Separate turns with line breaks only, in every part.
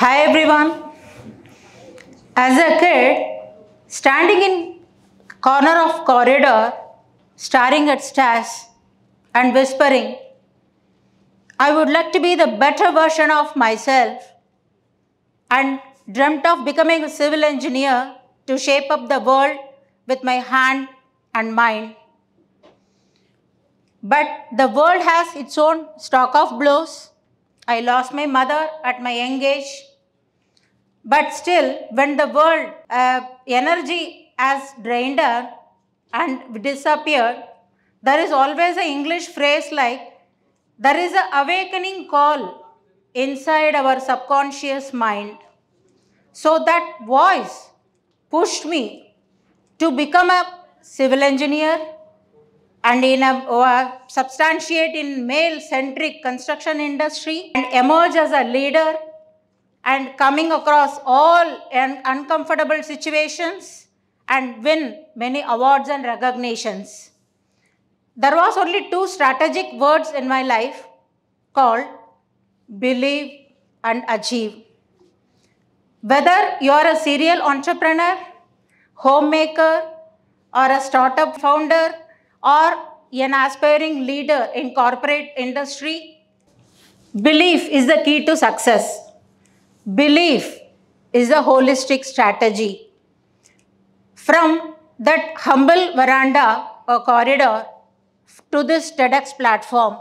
Hi everyone. As a kid, standing in corner of corridor, staring at stars and whispering, I would like to be the better version of myself and dreamt of becoming a civil engineer to shape up the world with my hand and mind. But the world has its own stock of blows. I lost my mother at my young age. But still, when the world uh, energy has drained her and disappeared, there is always an English phrase like, there is an awakening call inside our subconscious mind. So that voice pushed me to become a civil engineer and in a, uh, substantiate in male-centric construction industry and emerge as a leader and coming across all and uncomfortable situations and win many awards and recognitions. There was only two strategic words in my life called believe and achieve. Whether you are a serial entrepreneur homemaker, or a startup founder, or an aspiring leader in corporate industry? Belief is the key to success. Belief is a holistic strategy. From that humble veranda or corridor to this TEDx platform,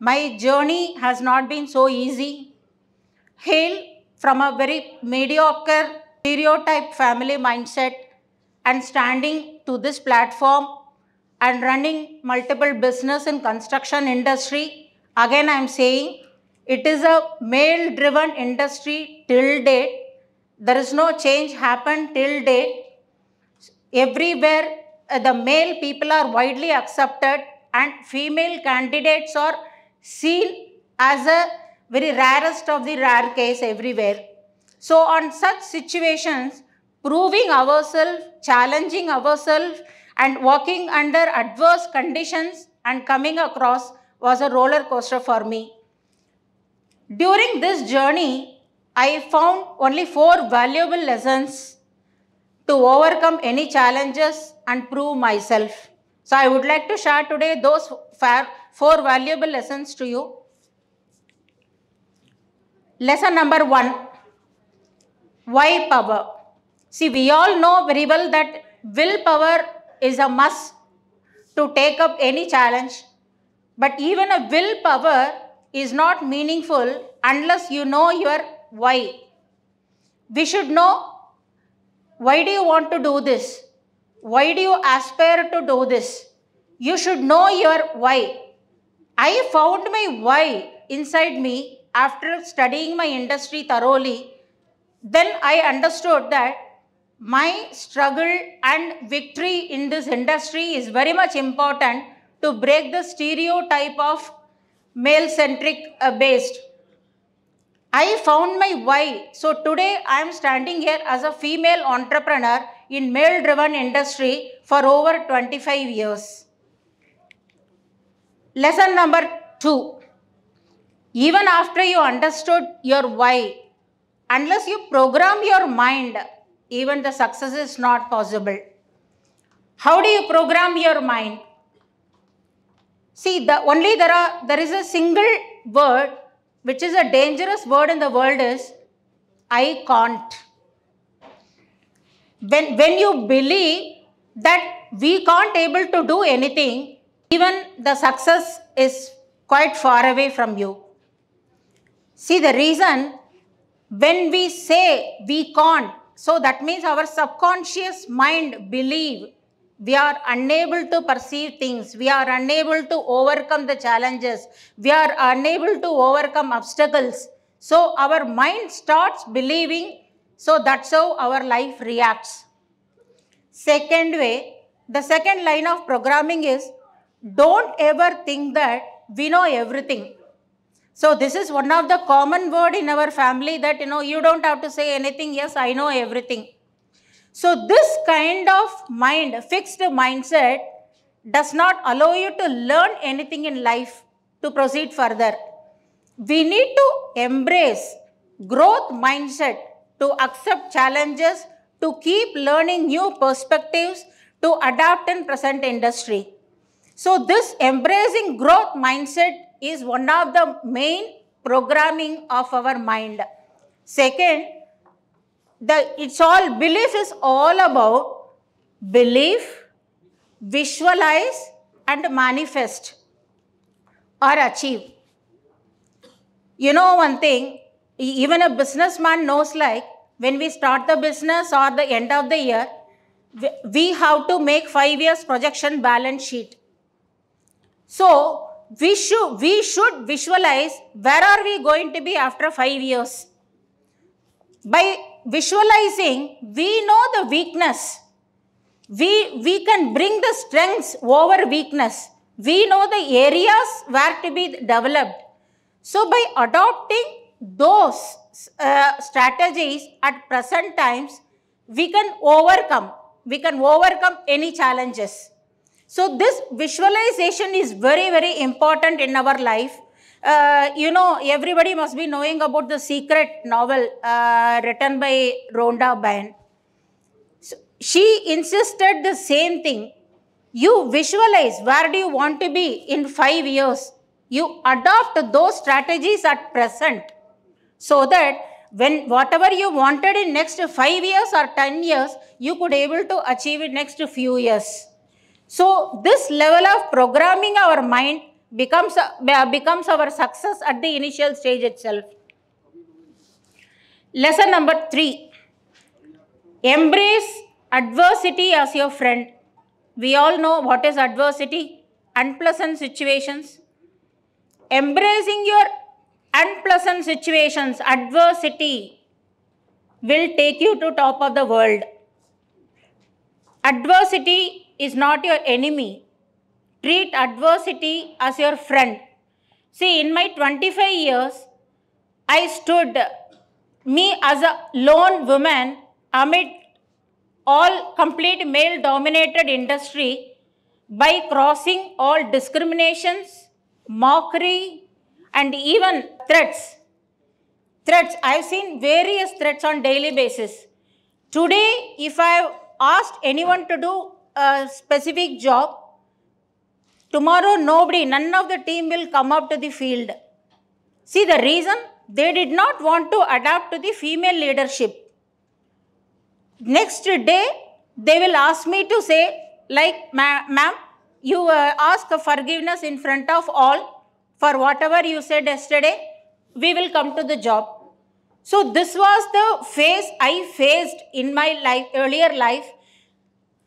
my journey has not been so easy. Hail from a very mediocre, stereotype family mindset and standing to this platform and running multiple business in construction industry. Again, I am saying it is a male-driven industry till date. There is no change happened till date. Everywhere uh, the male people are widely accepted and female candidates are seen as a very rarest of the rare case everywhere. So on such situations, proving ourselves, challenging ourselves and working under adverse conditions and coming across was a roller coaster for me. During this journey, I found only four valuable lessons to overcome any challenges and prove myself. So I would like to share today those four valuable lessons to you. Lesson number one, why power? See, we all know very well that willpower is a must to take up any challenge. But even a willpower is not meaningful unless you know your why. We should know why do you want to do this? Why do you aspire to do this? You should know your why. I found my why inside me after studying my industry thoroughly. Then I understood that my struggle and victory in this industry is very much important to break the stereotype of male-centric uh, based. I found my why. So today I am standing here as a female entrepreneur in male-driven industry for over 25 years. Lesson number two. Even after you understood your why, unless you program your mind even the success is not possible. How do you program your mind? See, the only there are there is a single word which is a dangerous word in the world is I can't. When, when you believe that we can't able to do anything, even the success is quite far away from you. See the reason when we say we can't, so that means our subconscious mind believe we are unable to perceive things. We are unable to overcome the challenges. We are unable to overcome obstacles. So our mind starts believing. So that's how our life reacts. Second way, the second line of programming is don't ever think that we know everything. So this is one of the common word in our family that, you know, you don't have to say anything. Yes, I know everything. So this kind of mind, fixed mindset does not allow you to learn anything in life to proceed further. We need to embrace growth mindset to accept challenges, to keep learning new perspectives, to adapt in present industry. So this embracing growth mindset is one of the main programming of our mind. Second, the it's all belief is all about belief, visualize and manifest or achieve. You know one thing, even a businessman knows like when we start the business or the end of the year, we have to make five years projection balance sheet. So we should, we should visualize where are we going to be after 5 years. By visualizing, we know the weakness. We, we can bring the strengths over weakness. We know the areas where to be developed. So, by adopting those uh, strategies at present times, we can overcome. We can overcome any challenges. So this visualization is very, very important in our life. Uh, you know, everybody must be knowing about the secret novel uh, written by Rhonda Byrne. So she insisted the same thing. You visualize where do you want to be in five years. You adopt those strategies at present so that when whatever you wanted in next five years or 10 years, you could able to achieve it next few years. So this level of programming our mind becomes, uh, becomes our success at the initial stage itself. Lesson number three, embrace adversity as your friend. We all know what is adversity, unpleasant situations. Embracing your unpleasant situations, adversity will take you to top of the world. Adversity is not your enemy. Treat adversity as your friend. See, in my 25 years, I stood me as a lone woman amid all complete male dominated industry by crossing all discriminations, mockery, and even threats. Threats. I've seen various threats on daily basis. Today, if I have asked anyone to do a specific job, tomorrow nobody, none of the team will come up to the field. See the reason? They did not want to adapt to the female leadership. Next day, they will ask me to say, like, ma'am, ma you uh, ask forgiveness in front of all for whatever you said yesterday, we will come to the job. So this was the phase I faced in my life, earlier life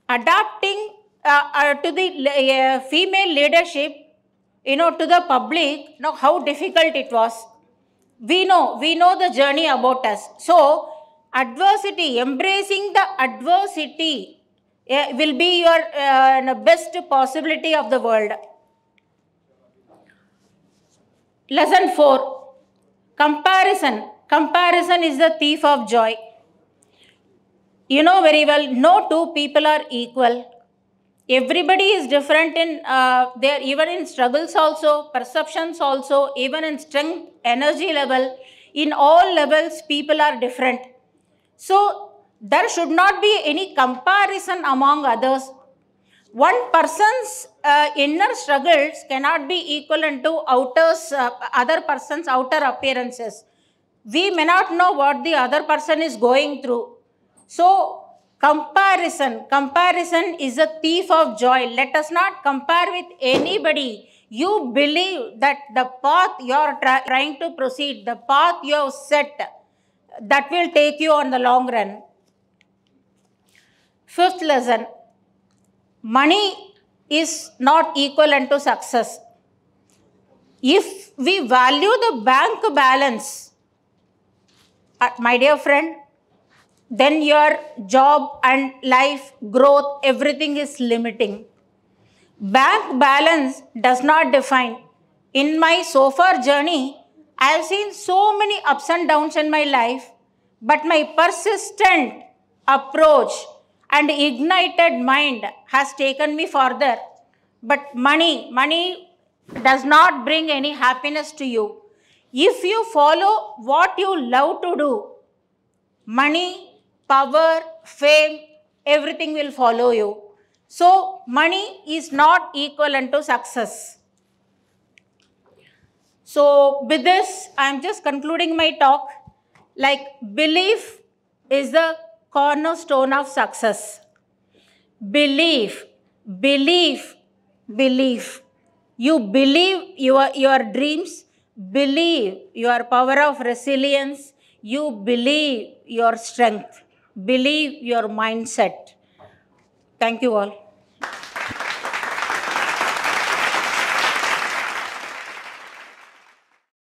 adapting uh, uh, to the uh, female leadership, you know, to the public, you know, how difficult it was. We know, we know the journey about us. So, adversity, embracing the adversity uh, will be your uh, best possibility of the world. Lesson 4. Comparison. Comparison is the thief of joy you know very well no two people are equal everybody is different in uh, their even in struggles also perceptions also even in strength energy level in all levels people are different so there should not be any comparison among others one person's uh, inner struggles cannot be equivalent to outer's uh, other person's outer appearances we may not know what the other person is going through so, comparison, comparison is a thief of joy. Let us not compare with anybody. You believe that the path you are trying to proceed, the path you have set, that will take you on the long run. Fifth lesson, money is not equivalent to success. If we value the bank balance, uh, my dear friend, then your job and life growth, everything is limiting. Bank balance does not define. In my so far journey, I have seen so many ups and downs in my life, but my persistent approach and ignited mind has taken me further. But money, money does not bring any happiness to you. If you follow what you love to do, money power, fame, everything will follow you. So, money is not equal unto success. So, with this, I am just concluding my talk. Like, belief is the cornerstone of success. Belief, belief, belief. You believe your, your dreams, believe your power of resilience, you believe your strength believe your mindset. Thank you all.